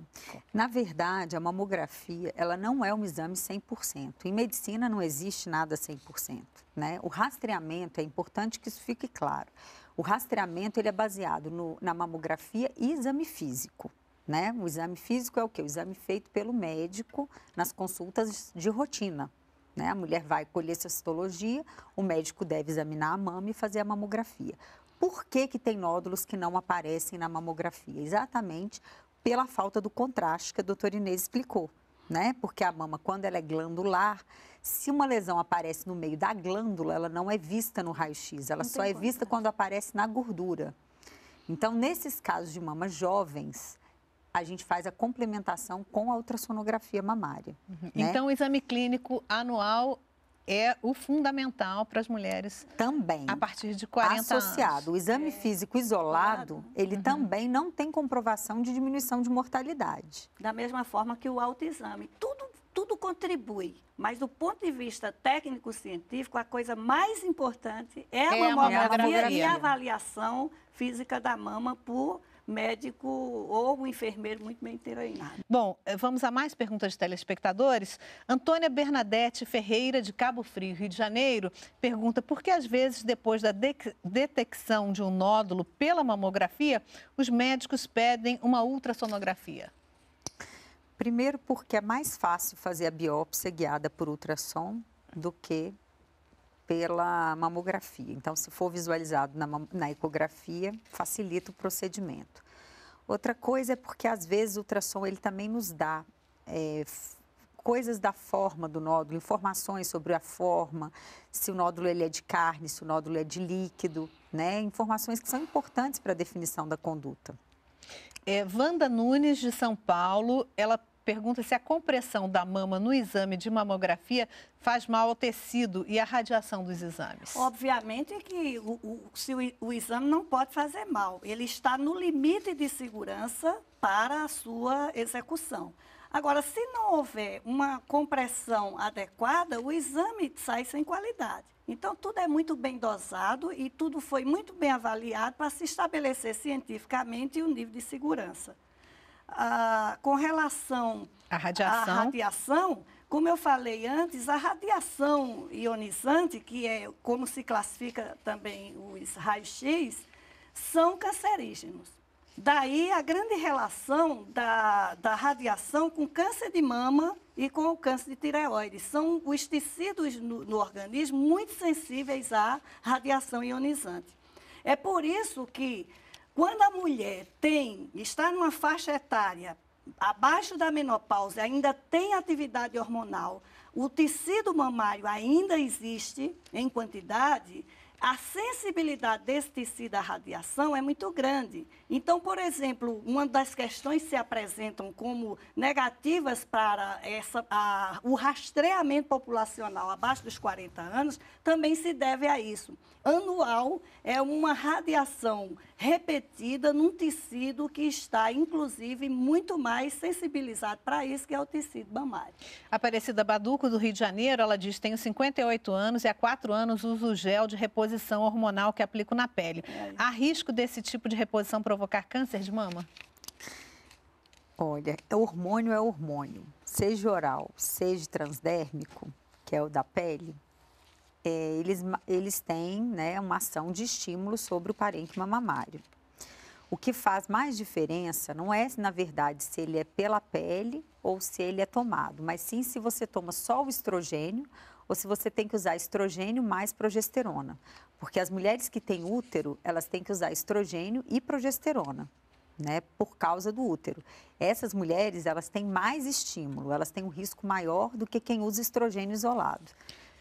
Na verdade, a mamografia ela não é um exame 100%. Em medicina não existe nada 100%. Né? O rastreamento, é importante que isso fique claro. O rastreamento ele é baseado no, na mamografia e exame físico. Né? O exame físico é o que? O exame feito pelo médico nas consultas de rotina. Né? A mulher vai colher sua citologia, o médico deve examinar a mama e fazer a mamografia. Por que, que tem nódulos que não aparecem na mamografia? Exatamente pela falta do contraste que a doutora Inês explicou. Né? Porque a mama, quando ela é glandular, se uma lesão aparece no meio da glândula, ela não é vista no raio-x, ela não só é contraste. vista quando aparece na gordura. Então, nesses casos de mamas jovens, a gente faz a complementação com a ultrassonografia mamária. Uhum. Né? Então, o exame clínico anual é o fundamental para as mulheres também a partir de 40 associado anos. o exame é. físico isolado ele uhum. também não tem comprovação de diminuição de mortalidade da mesma forma que o autoexame tudo tudo contribui mas do ponto de vista técnico científico a coisa mais importante é a é mamografia, mamografia e a avaliação física da mama por médico ou um enfermeiro muito bem treinado. Bom, eh, vamos a mais perguntas de telespectadores. Antônia Bernadette Ferreira, de Cabo Frio, Rio de Janeiro, pergunta por que, às vezes, depois da de detecção de um nódulo pela mamografia, os médicos pedem uma ultrassonografia? Primeiro, porque é mais fácil fazer a biópsia guiada por ultrassom do que pela mamografia. Então, se for visualizado na, na ecografia, facilita o procedimento. Outra coisa é porque às vezes o ultrassom ele também nos dá é, coisas da forma do nódulo, informações sobre a forma, se o nódulo ele é de carne, se o nódulo é de líquido, né? Informações que são importantes para a definição da conduta. É, Wanda Nunes, de São Paulo, ela pergunta se a compressão da mama no exame de mamografia faz mal ao tecido e à radiação dos exames. Obviamente que o, o, o, o exame não pode fazer mal. Ele está no limite de segurança para a sua execução. Agora, se não houver uma compressão adequada, o exame sai sem qualidade. Então, tudo é muito bem dosado e tudo foi muito bem avaliado para se estabelecer cientificamente o nível de segurança com relação à radiação. radiação, como eu falei antes, a radiação ionizante, que é como se classifica também os raios-x, são cancerígenos. Daí a grande relação da, da radiação com câncer de mama e com o câncer de tireoide. São os tecidos no, no organismo muito sensíveis à radiação ionizante. É por isso que quando a mulher tem, está numa faixa etária abaixo da menopausa, ainda tem atividade hormonal, o tecido mamário ainda existe em quantidade, a sensibilidade desse tecido à radiação é muito grande. Então, por exemplo, uma das questões que se apresentam como negativas para essa, a, o rastreamento populacional abaixo dos 40 anos também se deve a isso anual é uma radiação repetida num tecido que está, inclusive, muito mais sensibilizado para isso, que é o tecido mamário. Aparecida Baduco, do Rio de Janeiro, ela diz tenho 58 anos e há 4 anos uso gel de reposição hormonal que aplico na pele. É. Há risco desse tipo de reposição provocar câncer de mama? Olha, é hormônio é hormônio. Seja oral, seja transdérmico, que é o da pele, é, eles, eles têm né, uma ação de estímulo sobre o parênquima mamário. O que faz mais diferença não é, na verdade, se ele é pela pele ou se ele é tomado, mas sim se você toma só o estrogênio ou se você tem que usar estrogênio mais progesterona. Porque as mulheres que têm útero, elas têm que usar estrogênio e progesterona. Né, por causa do útero. Essas mulheres, elas têm mais estímulo, elas têm um risco maior do que quem usa estrogênio isolado.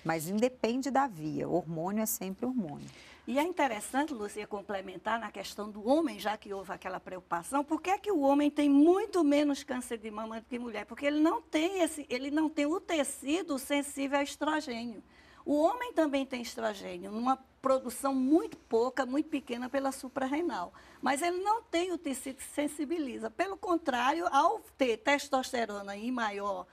Mas independe da via, hormônio é sempre hormônio. E é interessante, Lúcia, complementar na questão do homem, já que houve aquela preocupação, por que é que o homem tem muito menos câncer de mama do que mulher? Porque ele não tem, esse, ele não tem o tecido sensível a estrogênio. O homem também tem estrogênio, numa produção muito pouca, muito pequena pela suprarrenal. Mas ele não tem o tecido que sensibiliza. Pelo contrário, ao ter testosterona em maior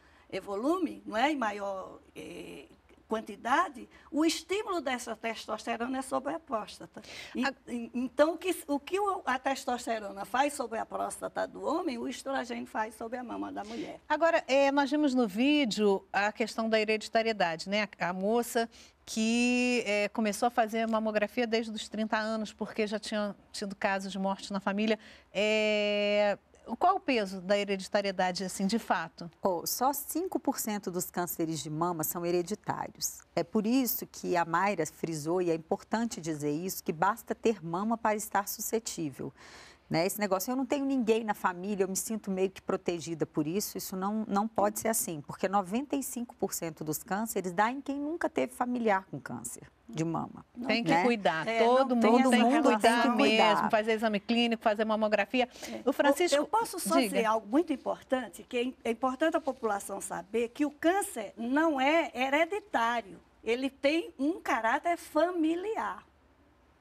volume, não é? em maior eh, quantidade, o estímulo dessa testosterona é sobre a próstata. E, a... Então, o que, o que a testosterona faz sobre a próstata do homem, o estrogênio faz sobre a mama da mulher. Agora, é, nós vimos no vídeo a questão da hereditariedade, né? A, a moça que é, começou a fazer mamografia desde os 30 anos, porque já tinha tido casos de morte na família. É qual o peso da hereditariedade, assim, de fato? Oh, só 5% dos cânceres de mama são hereditários. É por isso que a Mayra frisou, e é importante dizer isso, que basta ter mama para estar suscetível. Né? Esse negócio, eu não tenho ninguém na família, eu me sinto meio que protegida por isso, isso não, não pode ser assim, porque 95% dos cânceres dá em quem nunca teve familiar com câncer de mama. Tem que né? cuidar. É, todo não, mundo, tem, mundo que tem que cuidar mesmo, fazer exame clínico, fazer mamografia. É. O Francisco. Eu posso só diga. dizer algo muito importante, que é, é importante a população saber que o câncer não é hereditário. Ele tem um caráter familiar.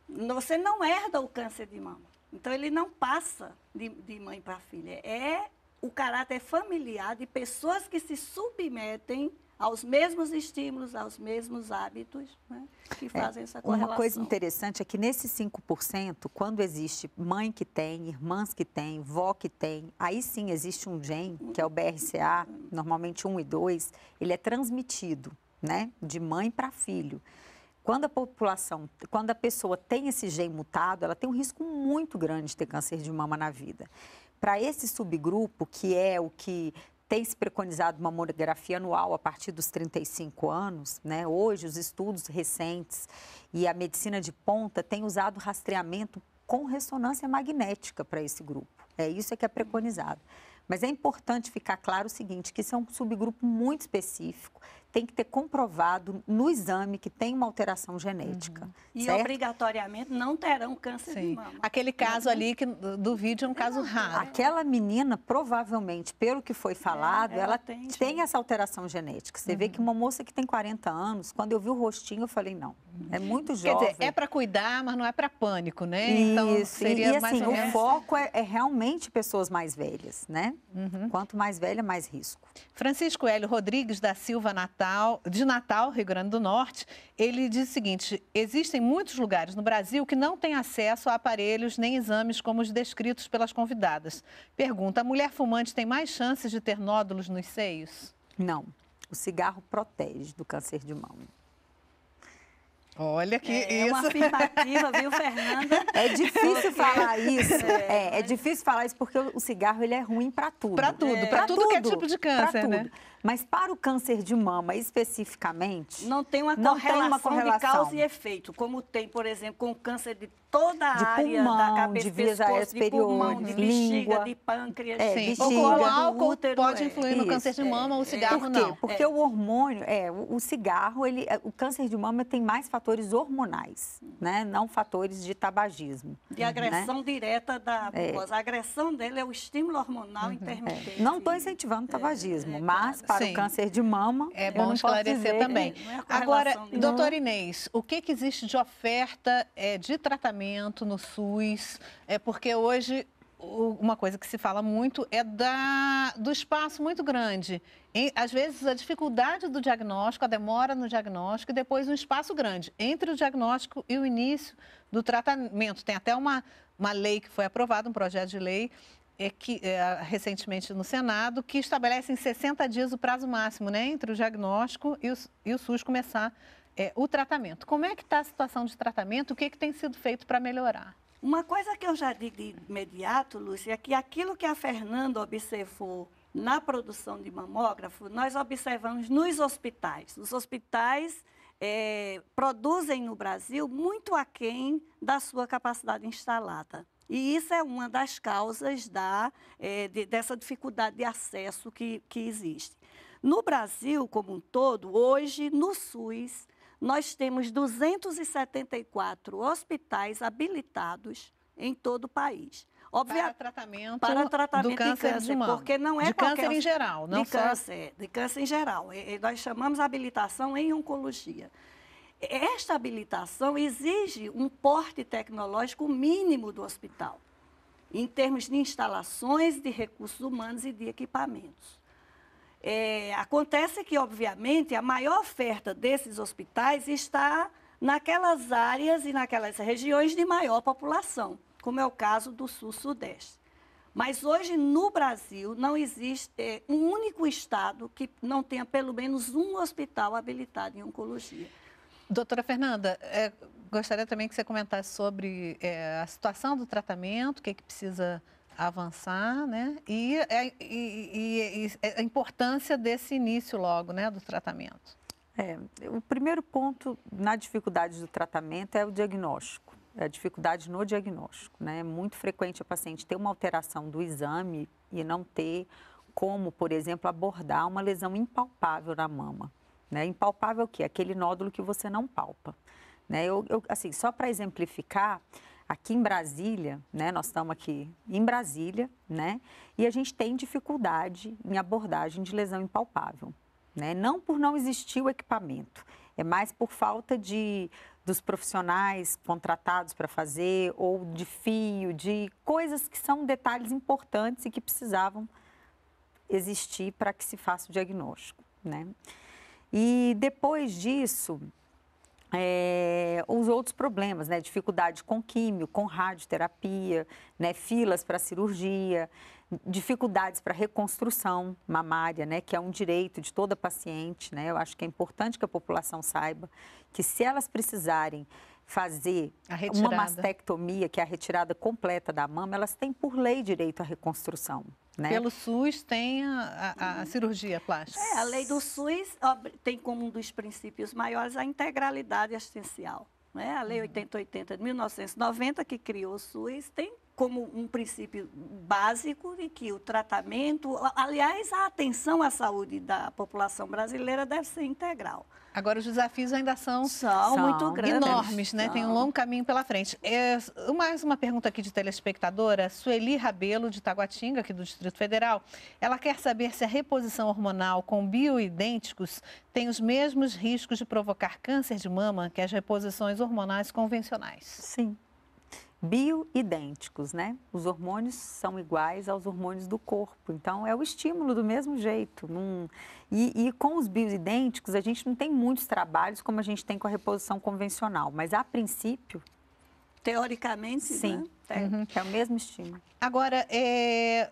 Você não herda o câncer de mama. Então, ele não passa de, de mãe para filha. É o caráter é familiar de pessoas que se submetem aos mesmos estímulos, aos mesmos hábitos né, que é, fazem é, essa correlação. Uma coisa interessante é que nesses 5%, quando existe mãe que tem, irmãs que tem, vó que tem, aí sim existe um gene, que é o BRCA, normalmente 1 e 2, ele é transmitido, né, de mãe para filho quando a população, quando a pessoa tem esse gene mutado, ela tem um risco muito grande de ter câncer de mama na vida. Para esse subgrupo, que é o que tem se preconizado uma monografia anual a partir dos 35 anos, né? Hoje os estudos recentes e a medicina de ponta têm usado rastreamento com ressonância magnética para esse grupo. É isso que é preconizado. Mas é importante ficar claro o seguinte, que isso é um subgrupo muito específico tem que ter comprovado no exame que tem uma alteração genética. Uhum. E obrigatoriamente não terão câncer Sim. de mama. Aquele caso ali que, do vídeo é um caso raro. Aquela menina, provavelmente, pelo que foi é, falado, é, ela, ela tem, tem, essa alteração genética. Você uhum. vê que uhum. uma moça que tem 40 anos, quando eu vi o rostinho, eu falei, não, é muito jovem. Quer dizer, é para cuidar, mas não é para pânico, né? Então, Isso. Então, seria e, e assim, mais assim, o foco é, é, realmente pessoas mais velhas, né? Uhum. Quanto mais velha, mais risco. Francisco Hélio Rodrigues da Silva Natal, de Natal, Rio Grande do Norte, ele diz o seguinte: existem muitos lugares no Brasil que não têm acesso a aparelhos nem exames como os descritos pelas convidadas. Pergunta: a mulher fumante tem mais chances de ter nódulos nos seios? Não. O cigarro protege do câncer de mama. Olha que é, isso. É uma afirmativa, viu, Fernanda? É difícil falar é. isso. É. é, é, difícil falar isso porque o cigarro ele é ruim para tudo. Para tudo, é. para tudo, tudo que é tipo de câncer, né? Mas para o câncer de mama especificamente, não tem uma não correlação, tem uma correlação. de causa e efeito, como tem, por exemplo, com o câncer de toda a de área pulmão, da cabeça, de vias aéreas superiores, de bexiga, língua, de pâncreas. É, bexiga, ou o álcool útero, é. pode influir é, no câncer de é. mama, é, o cigarro por quê? não. Porque é. o hormônio, é, o, o, cigarro, ele, o câncer de mama tem mais fatores hormonais, né? Não fatores de tabagismo. De agressão né? direta da mucosa. A agressão dele é o estímulo hormonal uhum. intermitente. Não estou incentivando o tabagismo, mas para Sim. o câncer de mama... É bom esclarecer também. Agora, doutor Inês, o que, que existe de oferta de tratamento tratamento no SUS, é porque hoje uma coisa que se fala muito é da, do espaço muito grande. às vezes, a dificuldade do diagnóstico, a demora no diagnóstico e depois um espaço grande entre o diagnóstico e o início do tratamento. Tem até uma, uma lei que foi aprovada, um projeto de lei, é que, é, recentemente no Senado, que estabelece em 60 dias o prazo máximo né, entre o diagnóstico e o, e o SUS começar a é, o tratamento. Como é que está a situação de tratamento? O que, é que tem sido feito para melhorar? Uma coisa que eu já digo de imediato, Lúcia, é que aquilo que a Fernanda observou na produção de mamógrafo, nós observamos nos hospitais. Os hospitais é, produzem no Brasil muito aquém da sua capacidade instalada. E isso é uma das causas da, é, de, dessa dificuldade de acesso que, que existe. No Brasil como um todo, hoje, no SUS, nós temos 274 hospitais habilitados em todo o país. Obvia... Para tratamento, para tratamento do câncer, câncer humano. porque não é de qualquer... câncer em geral, não de só... câncer, de câncer em geral. nós chamamos habilitação em oncologia. Esta habilitação exige um porte tecnológico mínimo do hospital, em termos de instalações, de recursos humanos e de equipamentos. É, acontece que, obviamente, a maior oferta desses hospitais está naquelas áreas e naquelas regiões de maior população, como é o caso do Sul-Sudeste. Mas hoje, no Brasil, não existe é, um único estado que não tenha pelo menos um hospital habilitado em oncologia. Doutora Fernanda, é, gostaria também que você comentasse sobre é, a situação do tratamento, o que, é que precisa avançar, né? É, e, e, e, e, é a importância desse início logo, né, do tratamento. É, o primeiro ponto na dificuldade do tratamento é o diagnóstico. É a dificuldade no diagnóstico, né? É muito frequente a paciente ter uma alteração do exame e não ter como, por exemplo, abordar uma lesão impalpável na mama. Né? Impalpável o quê? Aquele nódulo que você não palpa. Né? Eu, eu assim, só para exemplificar, aqui em Brasília, né, nós estamos aqui em Brasília, né, e a gente tem dificuldade em abordagem de lesão impalpável, né, não por não existir o equipamento, é mais por falta de dos profissionais contratados para fazer ou de fio, de coisas que são detalhes importantes e que precisavam existir para que se faça o diagnóstico, né? E depois disso, é, os outros problemas, né? Dificuldade com químio, com radioterapia, né? filas para cirurgia, dificuldades para reconstrução mamária, né? Que é um direito de toda paciente, né? Eu acho que é importante que a população saiba que se elas precisarem fazer uma mastectomia, que é a retirada completa da mama, elas têm por lei direito à reconstrução. Né? Pelo SUS tem a, a, a, uhum. cirurgia plástica. É, a lei do SUS tem como um dos princípios maiores a integralidade assistencial. Né? A Lei 8080 uhum. de 1990, que criou o SUS, tem como um princípio básico e que o tratamento, aliás, a atenção à saúde da população brasileira deve ser integral. Agora, os desafios ainda são, são, são muito grandes. enormes, né? São. Tem um longo caminho pela frente. É, mais uma pergunta aqui de telespectadora, Sueli Rabelo, de Taguatinga, aqui do Distrito Federal. Ela quer saber se a reposição hormonal com bioidênticos tem os mesmos riscos de provocar câncer de mama que as reposições hormonais convencionais. Sim bioidênticos, né? Os hormônios são iguais aos hormônios do corpo, então é o estímulo do mesmo jeito. Num... E, e, com os bioidênticos, a gente não tem muitos trabalhos como a gente tem com a reposição convencional, mas a princípio. Teoricamente, né? sim. Né? É. Uhum. é o mesmo estímulo. Agora, é,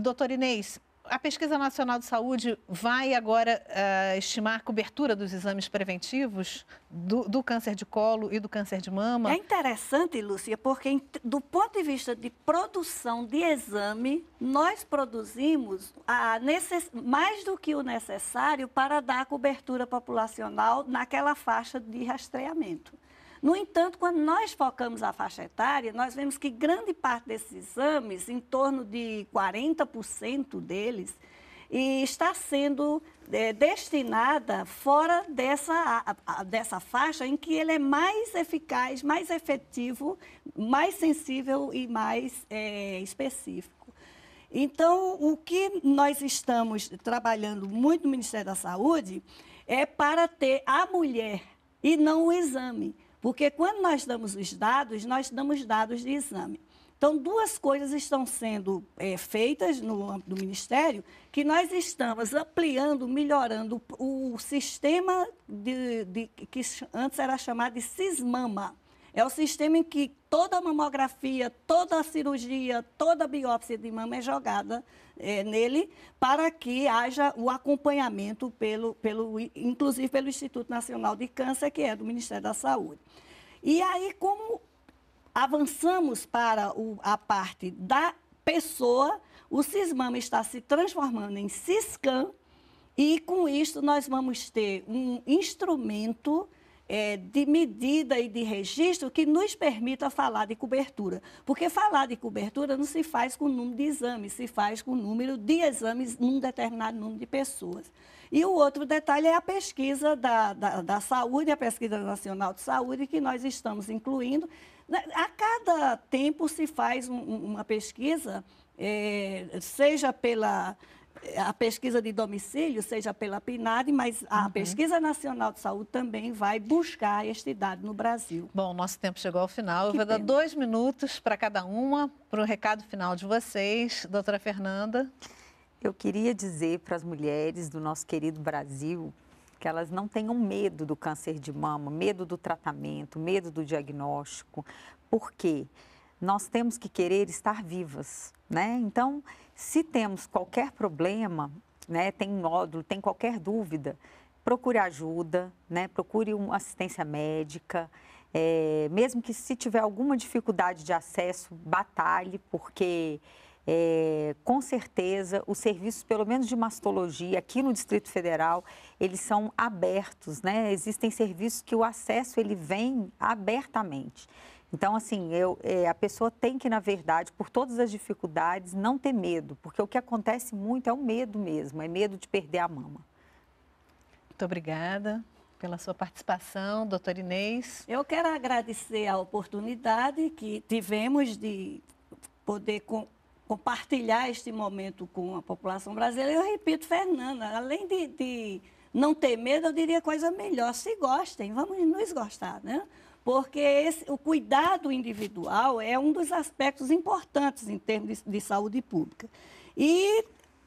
doutor Inês, a Pesquisa Nacional de Saúde vai agora uh, estimar a cobertura dos exames preventivos do, do, câncer de colo e do câncer de mama? É interessante, Lúcia, porque do ponto de vista de produção de exame, nós produzimos necess... mais do que o necessário para dar cobertura populacional naquela faixa de rastreamento. No entanto, quando nós focamos a faixa etária, nós vemos que grande parte desses exames, em torno de 40% deles, e está sendo é, destinada fora dessa, a, a, dessa faixa em que ele é mais eficaz, mais efetivo, mais sensível e mais é, específico. Então, o que nós estamos trabalhando muito no Ministério da Saúde é para ter a mulher e não o exame. Porque quando nós damos os dados, nós damos dados de exame. Então, duas coisas estão sendo é, feitas no âmbito do Ministério, que nós estamos ampliando, melhorando o sistema de, de que antes era chamado de CISMAMA, é o sistema em que toda a mamografia, toda a cirurgia, toda a biópsia de mama é jogada é, nele para que haja o acompanhamento, pelo, pelo, inclusive pelo Instituto Nacional de Câncer, que é do Ministério da Saúde. E aí, como avançamos para o, a parte da pessoa, o cismama está se transformando em CISCAM, e com isso nós vamos ter um instrumento é, de medida e de registro que nos permita falar de cobertura. Porque falar de cobertura não se faz com o número de exames, se faz com o número de exames num determinado número de pessoas. E o outro detalhe é a pesquisa da, da, da saúde, a pesquisa nacional de saúde, que nós estamos incluindo. Né, a cada tempo se faz um, uma pesquisa, é, seja pela a pesquisa de domicílio, seja pela PNAD, mas a uhum. Pesquisa Nacional de Saúde também vai buscar este dado no Brasil. Bom, nosso tempo chegou ao final. Eu vou pena. dar dois minutos para cada uma, para o recado final de vocês. Doutora Fernanda. Eu queria dizer para as mulheres do nosso querido Brasil que elas não tenham medo do câncer de mama, medo do tratamento, medo do diagnóstico, porque nós temos que querer estar vivas, né? Então, se temos qualquer problema, né, tem nódulo, tem qualquer dúvida, procure ajuda, né, procure uma assistência médica. É, mesmo que se tiver alguma dificuldade de acesso, batalhe, porque é, com certeza os serviços, pelo menos de mastologia, aqui no Distrito Federal, eles são abertos, né? Existem serviços que o acesso ele vem abertamente. Então, assim, eu, é, a pessoa tem que, na verdade, por todas as dificuldades, não ter medo, porque o que acontece muito é o medo mesmo, é medo de perder a mama. Muito obrigada pela sua participação, doutora Inês. Eu quero agradecer a oportunidade que tivemos de poder com, compartilhar este momento com a população brasileira. Eu repito, Fernanda, além de, de não ter medo, eu diria coisa melhor. Se gostem, vamos nos gostar, né? porque esse, o cuidado individual é um dos aspectos importantes em termos de, de saúde pública. E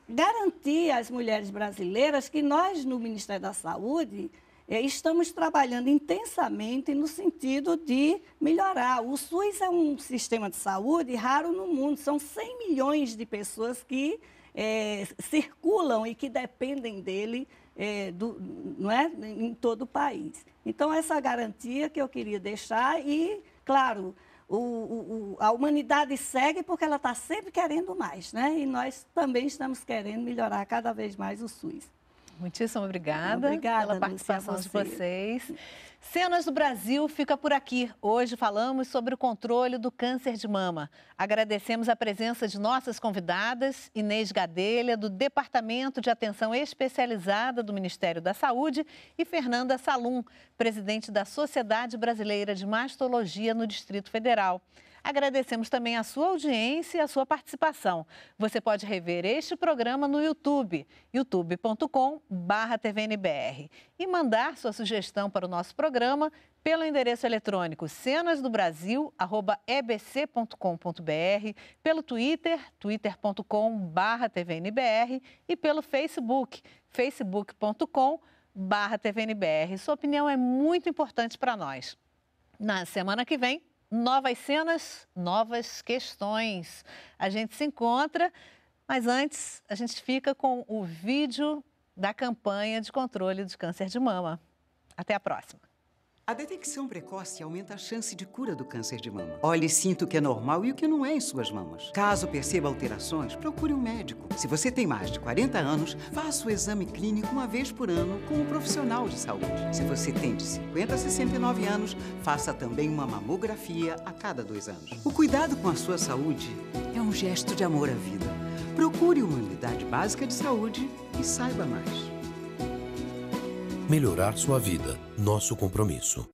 garantir às mulheres brasileiras que nós, no Ministério da Saúde, eh, estamos trabalhando intensamente no sentido de melhorar. O SUS é um sistema de saúde raro no mundo, são 100 milhões de pessoas que é, circulam e que dependem dele é, do, não é? em todo o país. Então, essa garantia que eu queria deixar e, claro, o, o, a humanidade segue porque ela está sempre querendo mais, né? E nós também estamos querendo melhorar cada vez mais o SUS. Muitíssimo obrigada, obrigada pela participação de vocês. Cenas do Brasil fica por aqui. Hoje falamos sobre o controle do câncer de mama. Agradecemos a presença de nossas convidadas, Inês Gadelha, do Departamento de Atenção Especializada do Ministério da Saúde, e Fernanda Salum, presidente da Sociedade Brasileira de Mastologia no Distrito Federal. Agradecemos também a sua audiência e a sua participação. Você pode rever este programa no YouTube, youtube.com/tvnbr, e mandar sua sugestão para o nosso programa pelo endereço eletrônico cenasdobrasil@ebc.com.br, pelo Twitter, twitter.com/tvnbr e pelo Facebook, facebook.com/tvnbr. Sua opinião é muito importante para nós. Na semana que vem, novas cenas, novas questões. A gente se encontra, mas antes a gente fica com o vídeo da campanha de controle de câncer de mama. Até a próxima! A detecção precoce aumenta a chance de cura do câncer de mama. Olhe e sinta o que é normal e o que não é em suas mamas. Caso perceba alterações, procure um médico. Se você tem mais de 40 anos, faça o exame clínico uma vez por ano com um profissional de saúde. Se você tem de 50 a 69 anos, faça também uma mamografia a cada dois anos. O cuidado com a sua saúde é um gesto de amor à vida. Procure uma unidade básica de saúde e saiba mais. Melhorar sua vida nosso compromisso.